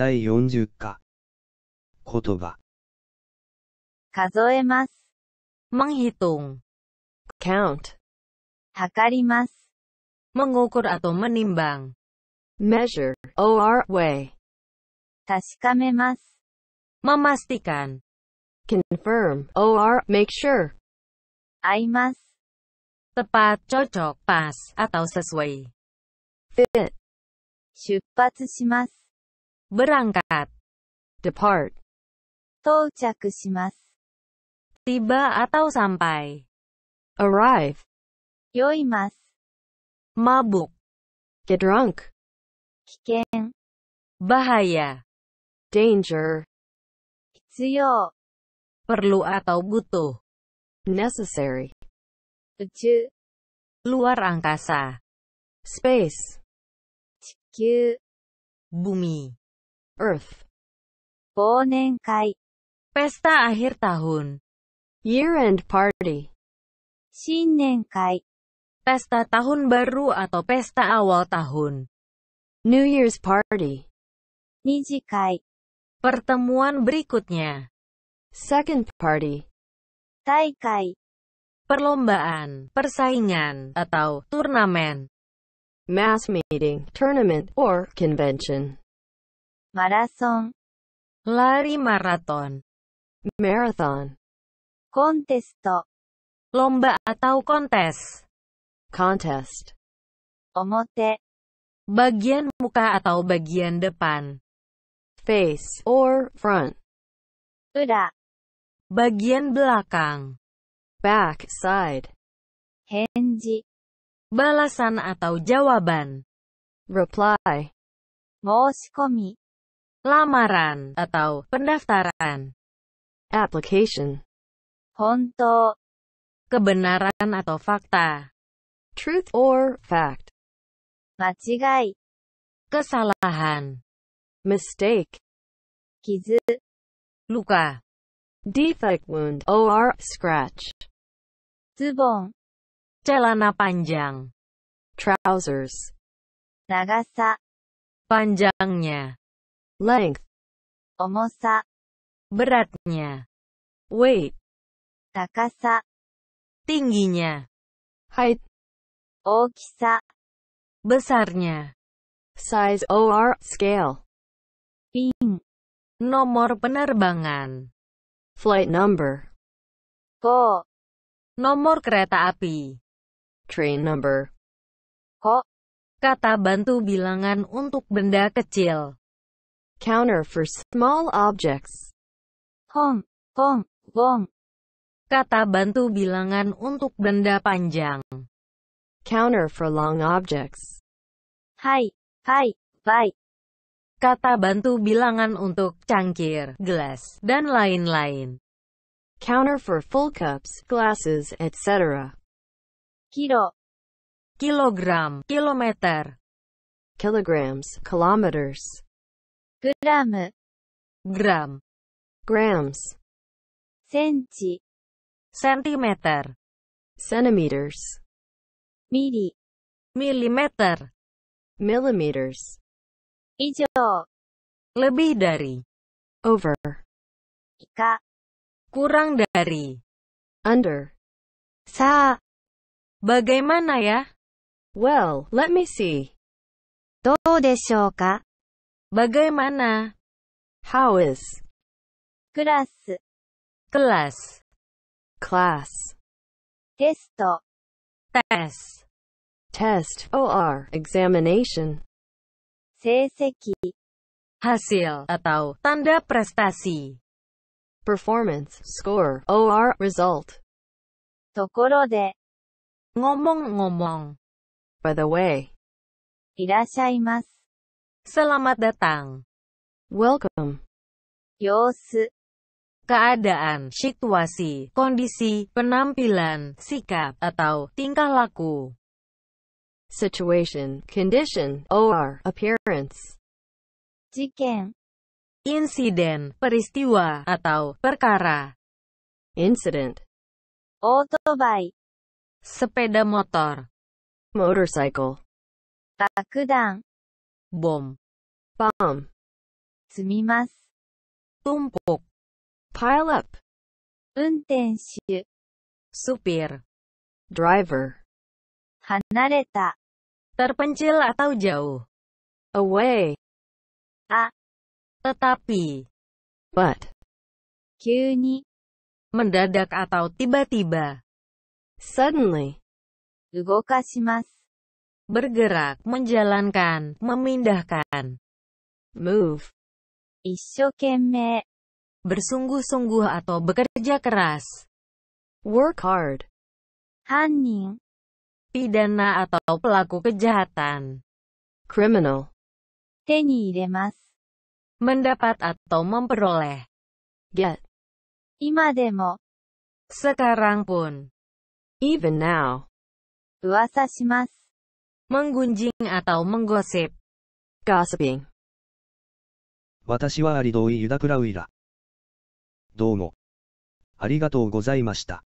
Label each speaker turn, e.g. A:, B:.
A: 第40課。言葉。数えます。マンヒトン。count。測ります。マンゴーコラとマニンバン。measure, or way. 確かめます。マンマスティカン。confirm, or make sure. 合います。タパチョチョパスアタウサスウェイ。fit. 出発します。berangkat depart 到着します tiba atau sampai arrive 酔います mabuk get drunk Kiken, bahaya danger 必要 perlu atau butuh necessary 宇宙 luar angkasa space 地球 bumi Earth. Bonenkai. Pesta akhir tahun. Year-end party. Shinnenkai. Pesta tahun baru atau pesta awal tahun. New Year's party. Nijikai, Pertemuan berikutnya. Second party. Taikai. Perlombaan, persaingan, atau turnamen. Mass meeting, tournament, or convention. Marathon. Lari maraton. Marathon. Contesto. Lomba atau kontes. Contest. Omote. Bagian muka atau bagian depan. Face or front. Ura. Bagian belakang. Back side. Henji. Balasan atau jawaban. Reply. Moshikomi lamaran atau pendaftaran. Application. Honto. Kebenaran atau fakta. Truth or fact. Machigai. Kesalahan. Mistake. Kizu. Luka. Defect wound or scratch. Zubon. Celana panjang. Trousers. Nagasa. Panjangnya length, 重さ beratnya, weight, takasa, tingginya, height, 大きさ besarnya, size or scale, ping nomor penerbangan, flight number, ko, nomor kereta api, train number, ko, kata bantu bilangan untuk benda kecil counter for small objects. Hong, hong, hong. Kata bantu bilangan untuk benda panjang. Counter for long objects. Hai, hai, hai. Kata bantu bilangan untuk cangkir, gelas, dan lain-lain. Counter for full cups, glasses, etc. Kilo. Kilogram, kilometer. Kilograms, kilometers gram, gram, grams, centimeter, centimeters, millimeter, millimeters, lebih dari, over, kurang dari, under. bagaimana ya? Well, let me see. どうでしょうか Bagaimana? How Kelas. Kelas. Class. Test. Test. Test OR examination. 成績 hasil atau tanda prestasi. Performance score OR result. de. ngomong-ngomong. By the way, いらっしゃいます。Selamat datang. Welcome. Yos. Keadaan, situasi, kondisi, penampilan, sikap, atau tingkah laku. Situation, condition, or appearance. Jiken. Insiden, peristiwa, atau perkara. Incident. Otobai. Sepeda motor. Motorcycle. Takudang bom, sumimas, tumpuk, pile up, 運転手 supir, driver, hanareta, terpencil atau jauh, away, a, tetapi, but, kyuni, mendadak atau tiba-tiba, suddenly, ugokashimasu, bergerak, menjalankan, memindahkan. Move. Isshokemme. Bersungguh-sungguh atau bekerja keras. Work hard. Hanin. Pidana atau pelaku kejahatan. Criminal. Teni Mendapat atau memperoleh. Get. Ima demo. Sekarang pun. Even now. Uwasa menggunjing atau menggosip. gossiping 私はアリドーイユダクラウイラ。どうも。ありがとうございました。